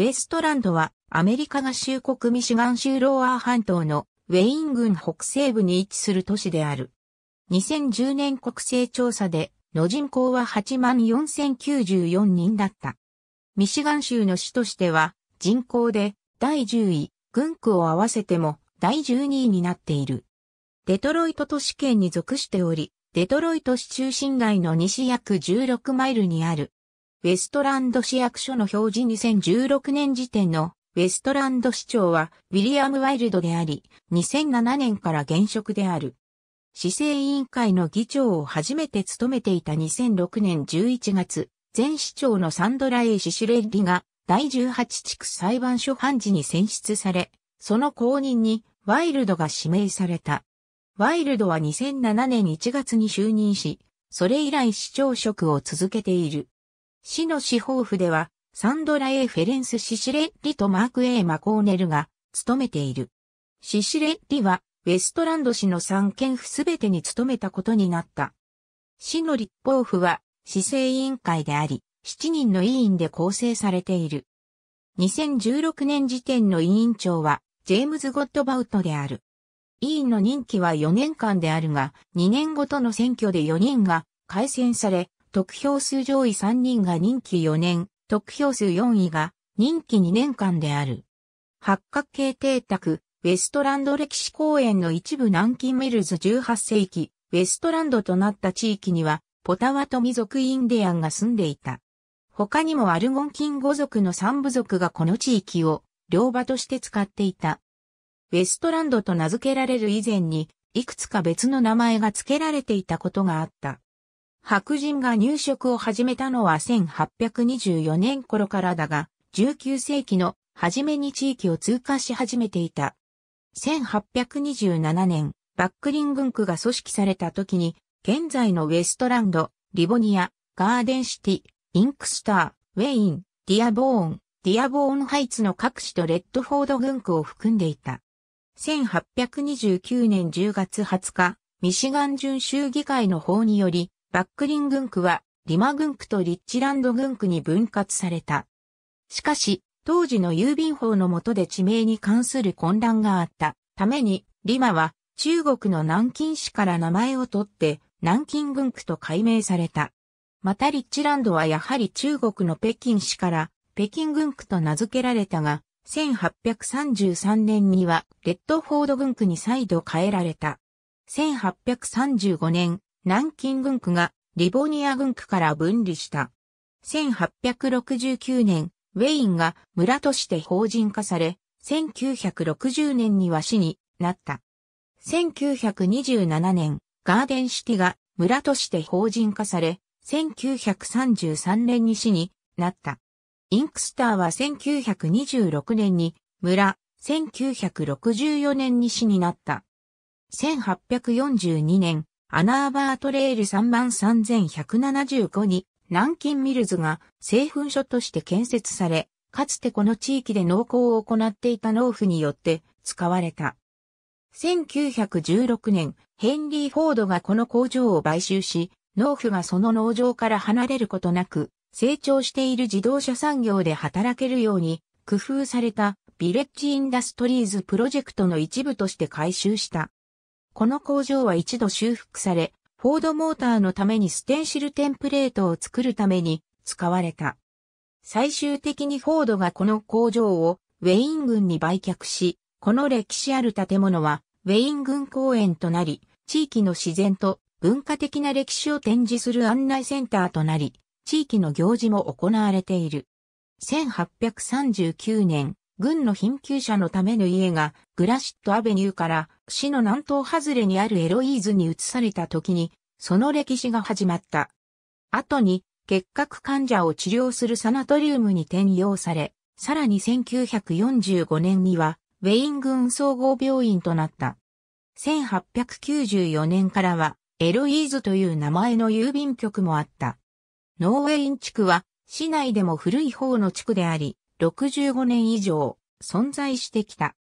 ウェストランドはアメリカ合衆国ミシガン州ローアー半島のウェイン郡北西部に位置する都市である。2010年国勢調査での人口は84,094人だった。ミシガン州の市としては人口で第10位、軍区を合わせても第12位になっている。デトロイト都市圏に属しており、デトロイト市中心街の西約16マイルにあるウェストランド市役所の表示2016年時点のウェストランド市長はウィリアム・ワイルドであり、2007年から現職である。市政委員会の議長を初めて務めていた2006年11月、前市長のサンドラ・エイ・シシレッリが第18地区裁判所判事に選出され、その後任にワイルドが指名された。ワイルドは2007年1月に就任し、それ以来市長職を続けている。市の司法府では、サンドラ・エー・フェレンス・シシレッリとマーク・エー・マコーネルが、務めている。シシレッリは、ウェストランド市の三県府すべてに務めたことになった。市の立法府は、市政委員会であり、7人の委員で構成されている。2016年時点の委員長は、ジェームズ・ゴッドバウトである。委員の任期は4年間であるが、2年ごとの選挙で4人が改選され、得票数上位3人が任期4年、得票数4位が任期2年間である。八角形邸宅、ウェストランド歴史公園の一部南京メルズ18世紀、ウェストランドとなった地域には、ポタワトミ族インディアンが住んでいた。他にもアルゴンキン語族の三部族がこの地域を両場として使っていた。ウェストランドと名付けられる以前に、いくつか別の名前が付けられていたことがあった。白人が入植を始めたのは1824年頃からだが、19世紀の初めに地域を通過し始めていた。1827年、バックリン軍区が組織された時に、現在のウェストランド、リボニア、ガーデンシティ、インクスター、ウェイン、ディアボーン、ディアボーンハイツの各市とレッドフォード軍区を含んでいた。1829年10月20日、ミシガン準州議会の法により、バックリン軍区はリマ軍区とリッチランド軍区に分割された。しかし、当時の郵便法の下で地名に関する混乱があったために、リマは中国の南京市から名前を取って南京軍区と改名された。またリッチランドはやはり中国の北京市から北京軍区と名付けられたが、1833年にはレッドフォード軍区に再度変えられた。1835年、南京軍区がリボニア軍区から分離した。1869年、ウェインが村として法人化され、1960年には市になった。1927年、ガーデンシティが村として法人化され、1933年に市になった。インクスターは1926年に村、1964年に市になった。1842年、アナーバートレイル33175に南京ミルズが製粉所として建設され、かつてこの地域で農耕を行っていた農夫によって使われた。1916年、ヘンリー・フォードがこの工場を買収し、農夫がその農場から離れることなく、成長している自動車産業で働けるように工夫されたビレッジ・インダストリーズプロジェクトの一部として改修した。この工場は一度修復され、フォードモーターのためにステンシルテンプレートを作るために使われた。最終的にフォードがこの工場をウェイン郡に売却し、この歴史ある建物はウェイン郡公園となり、地域の自然と文化的な歴史を展示する案内センターとなり、地域の行事も行われている。1839年、軍の貧窮者のための家がグラシットアベニューから市の南東外れにあるエロイーズに移された時に、その歴史が始まった。後に、結核患者を治療するサナトリウムに転用され、さらに1945年には、ウェイン軍総合病院となった。1894年からは、エロイーズという名前の郵便局もあった。ノーウェイン地区は、市内でも古い方の地区であり、65年以上存在してきた。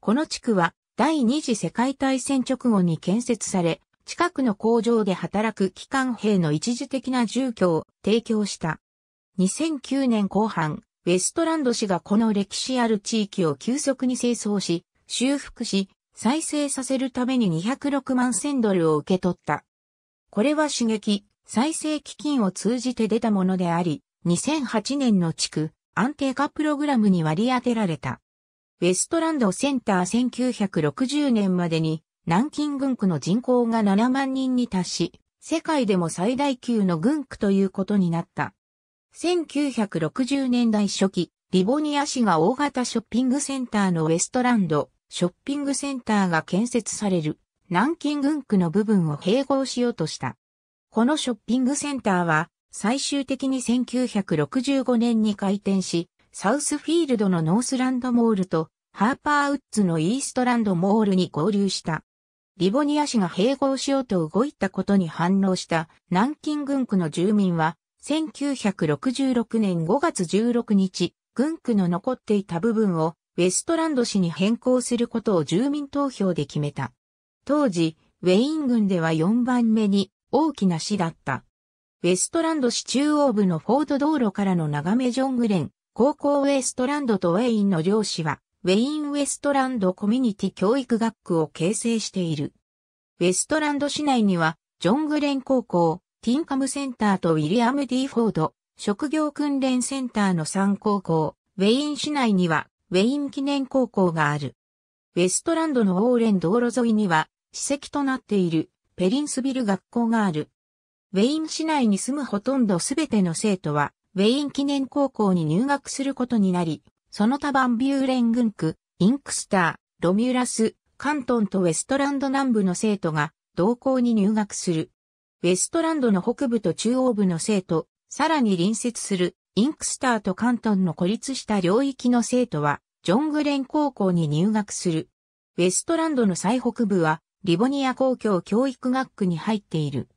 この地区は第二次世界大戦直後に建設され、近くの工場で働く機関兵の一時的な住居を提供した。2009年後半、ウェストランド市がこの歴史ある地域を急速に清掃し、修復し、再生させるために206万千ドルを受け取った。これは刺激、再生基金を通じて出たものであり、2008年の地区、安定化プログラムに割り当てられた。ウェストランドセンター1960年までに南京軍区の人口が7万人に達し、世界でも最大級の軍区ということになった。1960年代初期、リボニア市が大型ショッピングセンターのウェストランド、ショッピングセンターが建設される南京軍区の部分を併合しようとした。このショッピングセンターは最終的に1965年に開店し、サウスフィールドのノースランドモールとハーパーウッズのイーストランドモールに合流した。リボニア市が併合しようと動いたことに反応した南京軍区の住民は、1966年5月16日、軍区の残っていた部分をウェストランド市に変更することを住民投票で決めた。当時、ウェイン軍では4番目に大きな市だった。ウェストランド市中央部のフォード道路からの眺めジョングレン、高校ウェストランドとウェインの両市は、ウェインウェストランドコミュニティ教育学区を形成している。ウェストランド市内には、ジョングレン高校、ティンカムセンターとウィリアム・ディ・フォード、職業訓練センターの3高校、ウェイン市内には、ウェイン記念高校がある。ウェストランドのオーレン道路沿いには、史跡となっている、ペリンスビル学校がある。ウェイン市内に住むほとんどすべての生徒は、ウェイン記念高校に入学することになり、その他バンビューレン軍区、インクスター、ロミュラス、カントンとウェストランド南部の生徒が同校に入学する。ウェストランドの北部と中央部の生徒、さらに隣接するインクスターとカントンの孤立した領域の生徒は、ジョングレン高校に入学する。ウェストランドの最北部は、リボニア公共教育学区に入っている。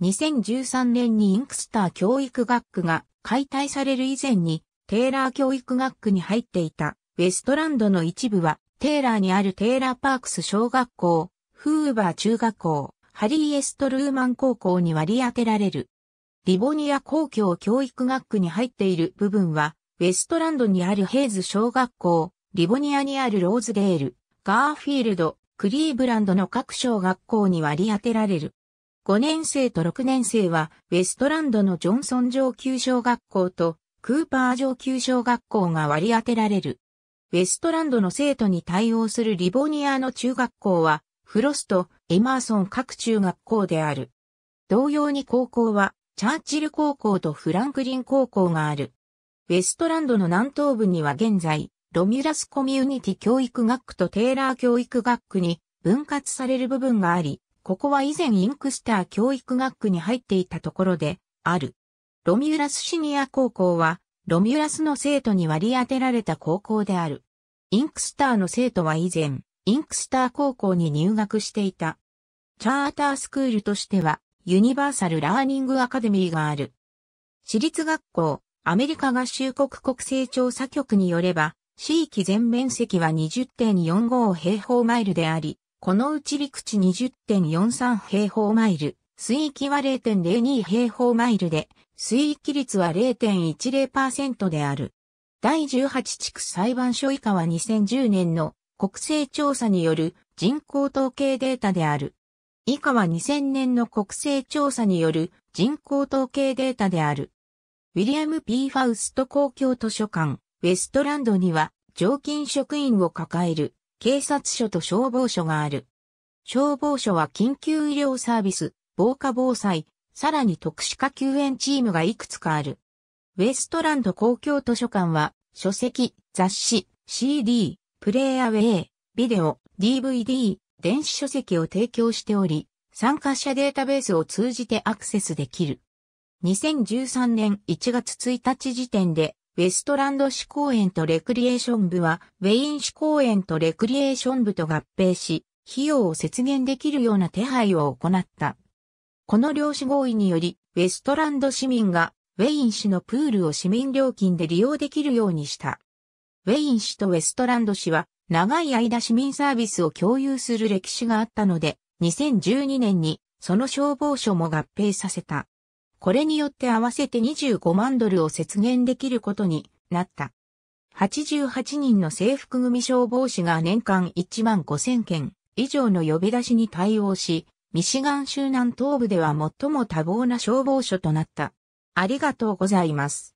2013年にインクスター教育学区が解体される以前にテーラー教育学区に入っていたウェストランドの一部はテーラーにあるテーラーパークス小学校、フーバー中学校、ハリー・エストルーマン高校に割り当てられる。リボニア公共教育学区に入っている部分は、ウェストランドにあるヘイズ小学校、リボニアにあるローズデール、ガーフィールド、クリーブランドの各小学校に割り当てられる。5年生と6年生は、ウェストランドのジョンソン上級小学校と、クーパー上級小学校が割り当てられる。ウェストランドの生徒に対応するリボニアの中学校は、フロスト、エマーソン各中学校である。同様に高校は、チャーチル高校とフランクリン高校がある。ウェストランドの南東部には現在、ロミュラスコミュニティ教育学区とテーラー教育学区に分割される部分があり、ここは以前インクスター教育学区に入っていたところで、ある。ロミュラスシニア高校は、ロミュラスの生徒に割り当てられた高校である。インクスターの生徒は以前、インクスター高校に入学していた。チャータースクールとしては、ユニバーサル・ラーニング・アカデミーがある。私立学校、アメリカ合衆国国勢調査局によれば、地域全面積は20.45平方マイルであり、このうち陸地20.43平方マイル、水域は0.02平方マイルで、水域率は0.10%である。第18地区裁判所以下は2010年の国勢調査による人口統計データである。以下は2000年の国勢調査による人口統計データである。ウィリアム・ P・ ファウスト公共図書館、ウェストランドには常勤職員を抱える警察署と消防署がある。消防署は緊急医療サービス、防火防災、さらに特殊化救援チームがいくつかある。ウェストランド公共図書館は、書籍、雑誌、CD、プレイアウェイ、ビデオ、DVD、電子書籍を提供しており、参加者データベースを通じてアクセスできる。2013年1月1日時点でウェストランド市公園とレクリエーション部は、ウェイン市公園とレクリエーション部と合併し、費用を節減できるような手配を行った。この漁師合意により、ウェストランド市民が、ウェイン市のプールを市民料金で利用できるようにした。ウェイン市とウェストランド市は、長い間市民サービスを共有する歴史があったので、2012年に、その消防署も合併させた。これによって合わせて25万ドルを節減できることになった。88人の制服組消防士が年間1万5000件以上の呼び出しに対応し、ミシガン州南東部では最も多忙な消防署となった。ありがとうございます。